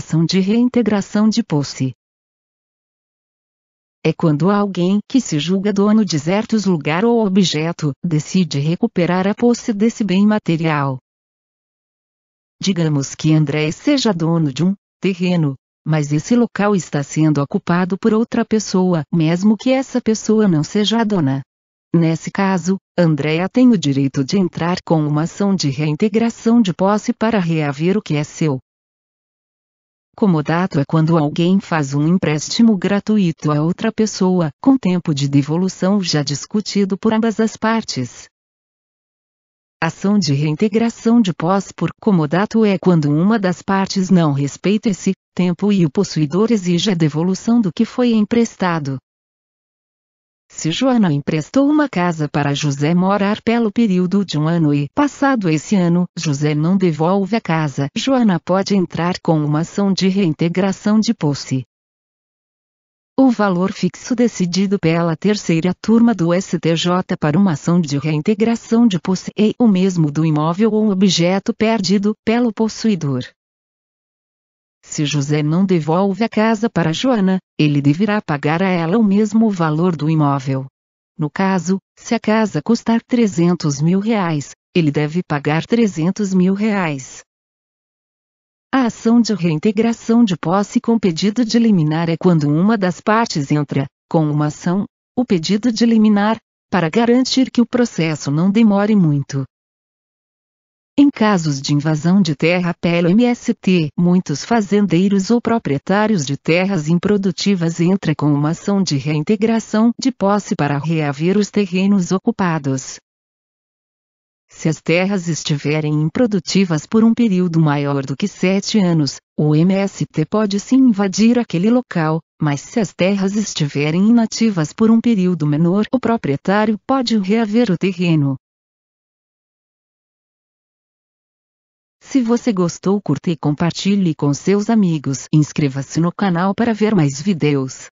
ação de reintegração de posse. É quando alguém que se julga dono de certos lugar ou objeto, decide recuperar a posse desse bem material. Digamos que André seja dono de um terreno, mas esse local está sendo ocupado por outra pessoa, mesmo que essa pessoa não seja a dona. Nesse caso, Andréa tem o direito de entrar com uma ação de reintegração de posse para reaver o que é seu. Comodato é quando alguém faz um empréstimo gratuito a outra pessoa, com tempo de devolução já discutido por ambas as partes. Ação de reintegração de pós por comodato é quando uma das partes não respeita esse tempo e o possuidor exige a devolução do que foi emprestado se Joana emprestou uma casa para José morar pelo período de um ano e, passado esse ano, José não devolve a casa, Joana pode entrar com uma ação de reintegração de posse. O valor fixo decidido pela terceira turma do STJ para uma ação de reintegração de posse é o mesmo do imóvel ou objeto perdido pelo possuidor. Se José não devolve a casa para Joana, ele deverá pagar a ela o mesmo valor do imóvel. No caso, se a casa custar 300 mil reais, ele deve pagar 300 mil reais. A ação de reintegração de posse com pedido de liminar é quando uma das partes entra, com uma ação, o pedido de liminar, para garantir que o processo não demore muito. Em casos de invasão de terra pelo MST, muitos fazendeiros ou proprietários de terras improdutivas entram com uma ação de reintegração de posse para reaver os terrenos ocupados. Se as terras estiverem improdutivas por um período maior do que sete anos, o MST pode sim invadir aquele local, mas se as terras estiverem inativas por um período menor, o proprietário pode reaver o terreno. Se você gostou curta e compartilhe com seus amigos. Inscreva-se no canal para ver mais vídeos.